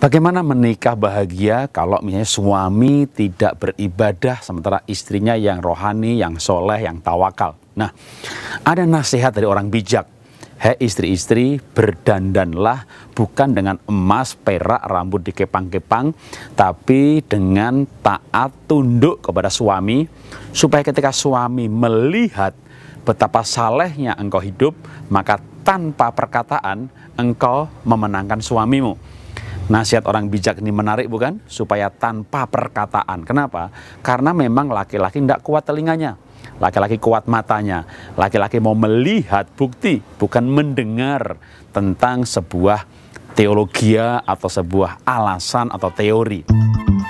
Bagaimana menikah bahagia kalau misalnya suami tidak beribadah sementara istrinya yang rohani, yang soleh, yang tawakal. Nah, ada nasihat dari orang bijak. Hei istri-istri, berdandanlah bukan dengan emas, perak, rambut dikepang-kepang, tapi dengan taat tunduk kepada suami, supaya ketika suami melihat betapa salehnya engkau hidup, maka tanpa perkataan engkau memenangkan suamimu. Nasihat orang bijak ini menarik bukan? Supaya tanpa perkataan. Kenapa? Karena memang laki-laki tidak kuat telinganya. Laki-laki kuat matanya. Laki-laki mau melihat bukti, bukan mendengar tentang sebuah teologia atau sebuah alasan atau teori.